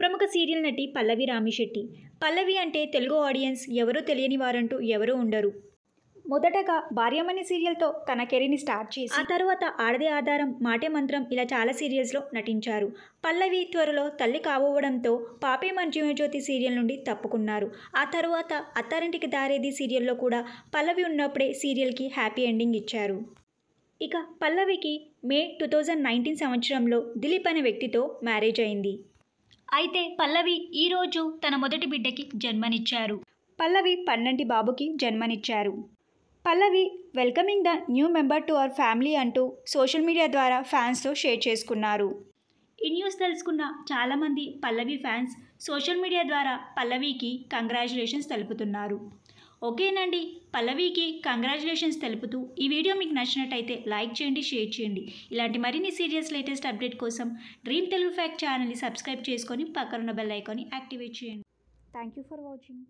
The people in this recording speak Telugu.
ప్రముఖ సీరియల్ నటి పల్లవి రామిశెట్టి పల్లవి అంటే తెలుగు ఆడియన్స్ ఎవరూ తెలియని వారంటూ ఎవరూ ఉండరు మొదటగా భార్యమణి సీరియల్తో తన కెరీర్ని స్టార్ట్ చేసి ఆ తర్వాత ఆడదే ఆధారం మాటే మంత్రం ఇలా చాలా సీరియల్స్లో నటించారు పల్లవి త్వరలో తల్లి కావడంతో పాపే మంజుమజ్యోతి సీరియల్ నుండి తప్పుకున్నారు ఆ తర్వాత అత్తారింటికి దారేది సీరియల్లో కూడా పల్లవి ఉన్నప్పుడే సీరియల్కి హ్యాపీ ఎండింగ్ ఇచ్చారు ఇక పల్లవికి మే టూ థౌజండ్ నైన్టీన్ సంవత్సరంలో దిలీప్ అనే వ్యక్తితో మ్యారేజ్ అయింది అయితే పల్లవి ఈరోజు తన మొదటి బిడ్డకి జన్మనిచ్చారు పల్లవి పన్నంటి బాబుకి జన్మనిచ్చారు Pallavi welcoming the new member to our family అంటూ సోషల్ మీడియా ద్వారా ఫ్యాన్స్తో షేర్ చేసుకున్నారు ఈ న్యూస్ తెలుసుకున్న చాలామంది పల్లవి ఫ్యాన్స్ సోషల్ మీడియా ద్వారా పల్లవికి కంగ్రాచులేషన్స్ తెలుపుతున్నారు ఓకేనండి పల్లవికి కంగ్రాచులేషన్స్ తెలుపుతూ ఈ వీడియో మీకు నచ్చినట్టయితే లైక్ చేయండి షేర్ చేయండి ఇలాంటి మరిన్ని సీరియస్ లేటెస్ట్ అప్డేట్ కోసం డ్రీమ్ తెలుగు ఫ్యాక్ట్ ఛానల్ని సబ్స్క్రైబ్ చేసుకొని పక్కనున్న బెల్ ఐకాన్ని యాక్టివేట్ చేయండి థ్యాంక్ యూ ఫర్ వాచింగ్